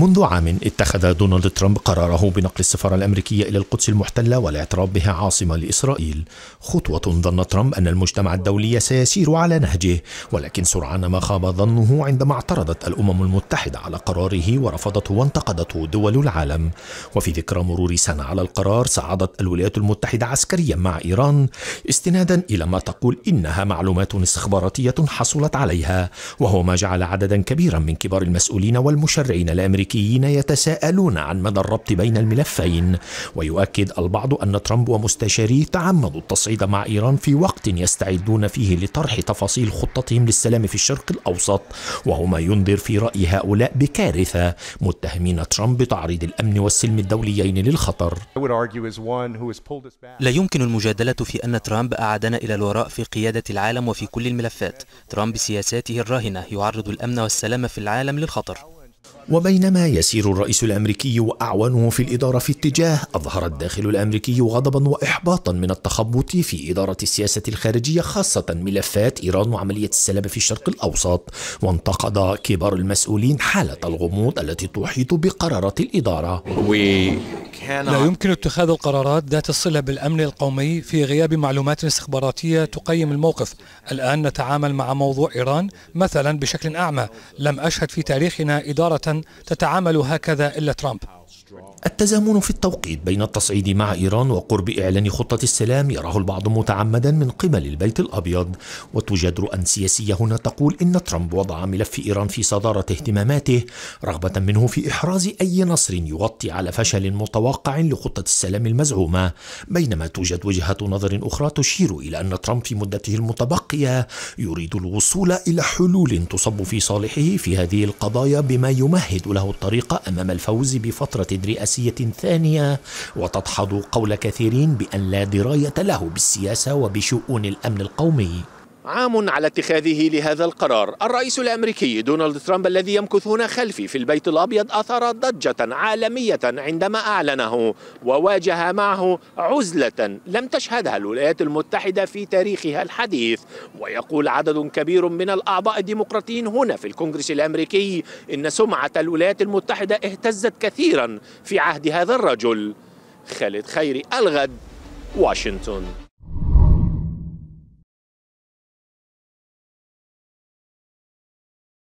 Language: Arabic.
منذ عام اتخذ دونالد ترامب قراره بنقل السفارة الأمريكية إلى القدس المحتلة والاعتراف بها عاصمة لإسرائيل خطوة ظن ترامب أن المجتمع الدولي سيسير على نهجه ولكن سرعان ما خاب ظنه عندما اعترضت الأمم المتحدة على قراره ورفضته وانتقدته دول العالم وفي ذكرى مرور سنة على القرار صعدت الولايات المتحدة عسكريا مع إيران استنادا إلى ما تقول إنها معلومات استخباراتية حصلت عليها وهو ما جعل عددا كبيرا من كبار المسؤولين والمشرعين الأمريكيين الأمريكيين يتساءلون عن مدى الربط بين الملفين ويؤكد البعض أن ترامب ومستشاريه تعمدوا التصعيد مع إيران في وقت يستعدون فيه لطرح تفاصيل خطتهم للسلام في الشرق الأوسط وهو ما ينذر في رأي هؤلاء بكارثة متهمين ترامب بتعريض الأمن والسلم الدوليين للخطر لا يمكن المجادلة في أن ترامب أعادنا إلى الوراء في قيادة العالم وفي كل الملفات ترامب سياساته الراهنة يعرض الأمن والسلام في العالم للخطر وبينما يسير الرئيس الامريكي واعوانه في الاداره في اتجاه اظهر الداخل الامريكي غضبا واحباطا من التخبط في اداره السياسه الخارجيه خاصه ملفات ايران وعمليه السلام في الشرق الاوسط وانتقد كبار المسؤولين حاله الغموض التي تحيط بقرارات الاداره. لا يمكن اتخاذ القرارات ذات الصلة بالأمن القومي في غياب معلومات استخباراتية تقيم الموقف الآن نتعامل مع موضوع إيران مثلا بشكل أعمى لم أشهد في تاريخنا إدارة تتعامل هكذا إلا ترامب التزامن في التوقيت بين التصعيد مع إيران وقرب إعلان خطة السلام يراه البعض متعمدا من قبل البيت الأبيض وتوجد رؤى سياسية هنا تقول إن ترامب وضع ملف إيران في صدارة اهتماماته رغبة منه في إحراز أي نصر يغطي على فشل متوقع لخطة السلام المزعومة بينما توجد وجهة نظر أخرى تشير إلى أن ترامب في مدته المتبقية يريد الوصول إلى حلول تصب في صالحه في هذه القضايا بما يمهد له الطريق أمام الفوز بفترة مواعيد رئاسية ثانية وتدحض قول كثيرين بأن لا دراية له بالسياسة وبشؤون الأمن القومي عام على اتخاذه لهذا القرار الرئيس الأمريكي دونالد ترامب الذي يمكث هنا خلفي في البيت الأبيض أثار ضجة عالمية عندما أعلنه وواجه معه عزلة لم تشهدها الولايات المتحدة في تاريخها الحديث ويقول عدد كبير من الأعضاء الديمقراطيين هنا في الكونغرس الأمريكي إن سمعة الولايات المتحدة اهتزت كثيرا في عهد هذا الرجل خالد خيري الغد واشنطن